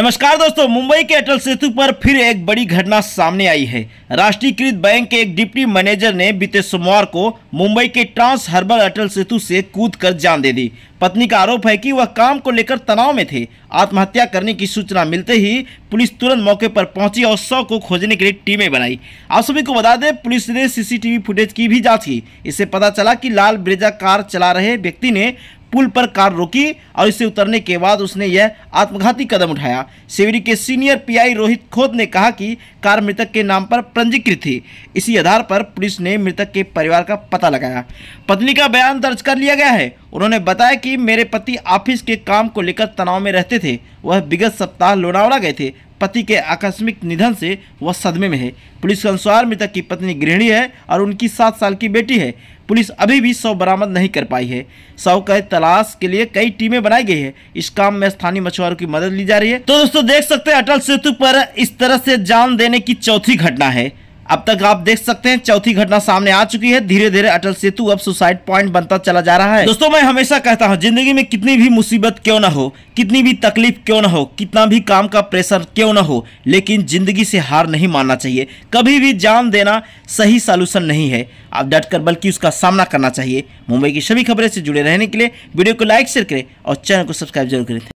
नमस्कार दोस्तों मुंबई के अटल सेतु पर फिर एक बड़ी घटना सामने आई है राष्ट्रीयकृत बैंक के एक डिप्टी मैनेजर ने बीते सोमवार को मुंबई के ट्रांस हर्बल अटल सेतु से कूद कर जान दे दी पत्नी का आरोप है कि वह काम को लेकर तनाव में थे आत्महत्या करने की सूचना मिलते ही पुलिस तुरंत मौके पर पहुंची और शव को खोजने के लिए टीमें बनाई आप सभी को बता दें पुलिस ने सीसीटीवी फुटेज की भी जांच की इससे पता चला कि लाल ब्रेजा कार चला रहे व्यक्ति ने पुल पर कार रोकी और इसे उतरने के बाद उसने यह आत्मघाती कदम उठाया सिवरी के सीनियर पीआई रोहित खोद ने कहा कि कार मृतक के नाम पर पंजीकृत थी इसी आधार पर पुलिस ने मृतक के परिवार का पता लगाया पत्नी का बयान दर्ज कर लिया गया है उन्होंने बताया कि मेरे पति ऑफिस के काम को लेकर तनाव में रहते थे वह विगत सप्ताह लोनावड़ा गए थे पति के आकस्मिक निधन से वह सदमे में है पुलिस के अनुसार मृतक की पत्नी गृहिणी है और उनकी सात साल की बेटी है पुलिस अभी भी शव बरामद नहीं कर पाई है शव के तलाश के लिए कई टीमें बनाई गई है इस काम में स्थानीय मछुआरों की मदद ली जा रही है तो दोस्तों देख सकते हैं अटल सेतु पर इस तरह से जान देने की चौथी घटना है अब तक आप देख सकते हैं चौथी घटना सामने आ चुकी है धीरे धीरे अटल सेतु अब सुसाइड पॉइंट बनता चला जा रहा है दोस्तों मैं हमेशा कहता हूँ जिंदगी में कितनी भी मुसीबत क्यों ना हो कितनी भी तकलीफ क्यों ना हो कितना भी काम का प्रेशर क्यों ना हो लेकिन जिंदगी से हार नहीं मानना चाहिए कभी भी जान देना सही सोल्यूशन नहीं है आप डट कर बल्कि उसका सामना करना चाहिए मुंबई की सभी खबरें से जुड़े रहने के लिए वीडियो को लाइक शेयर करें और चैनल को सब्सक्राइब जरूर करें